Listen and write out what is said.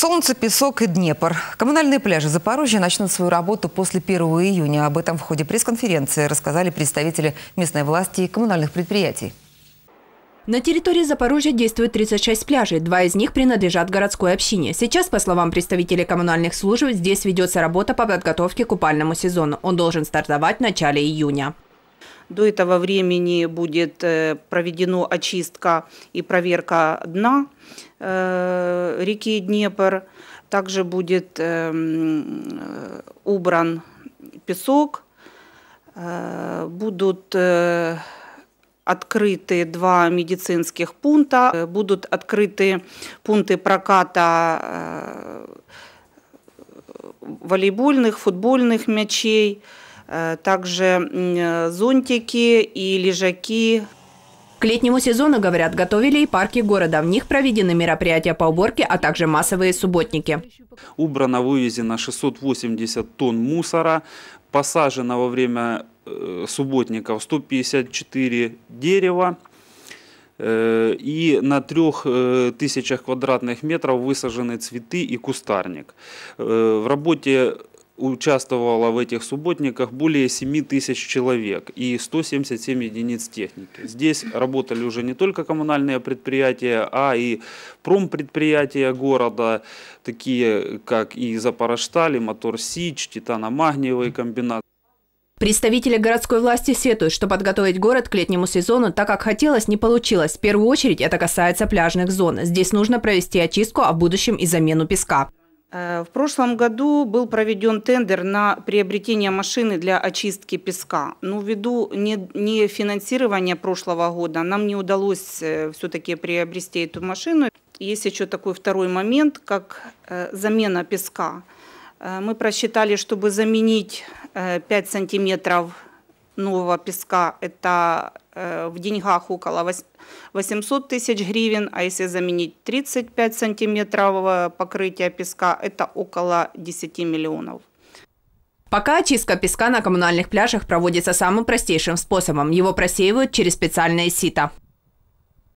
Солнце, песок и Днепр. Коммунальные пляжи Запорожья начнут свою работу после 1 июня. Об этом в ходе пресс-конференции рассказали представители местной власти и коммунальных предприятий. На территории Запорожья действует 36 пляжей, два из них принадлежат городской общине. Сейчас, по словам представителей коммунальных служб, здесь ведется работа по подготовке к купальному сезону. Он должен стартовать в начале июня. До этого времени будет э, проведена очистка и проверка дна э, реки Днепр. Также будет э, убран песок, будут открыты два медицинских пункта, будут открыты пункты проката волейбольных, футбольных мячей. Э, также э, зонтики и лежаки. К летнему сезону, говорят, готовили и парки города. В них проведены мероприятия по уборке, а также массовые субботники. Убрано, вывезено 680 тонн мусора, посажено во время э, субботников 154 дерева. И на трех тысячах квадратных метров высажены цветы и кустарник. В работе участвовало в этих субботниках более 7 тысяч человек и 177 единиц техники. Здесь работали уже не только коммунальные предприятия, а и промпредприятия города, такие как и Запорожстали, Мотор Сич, Титаномагниевый комбинат. Представители городской власти сетуют, что подготовить город к летнему сезону так, как хотелось, не получилось. В первую очередь это касается пляжных зон. Здесь нужно провести очистку, а в будущем и замену песка. Э, в прошлом году был проведен тендер на приобретение машины для очистки песка. Но ну, ввиду нефинансирования прошлого года нам не удалось э, все-таки приобрести эту машину. Есть еще такой второй момент, как э, замена песка. Мы просчитали, чтобы заменить 5 сантиметров нового песка, это Э, в деньгах около 800 тысяч гривен, а если заменить 35 сантиметров покрытия песка, это около 10 миллионов. Пока очистка песка на коммунальных пляжах проводится самым простейшим способом. Его просеивают через специальные сито.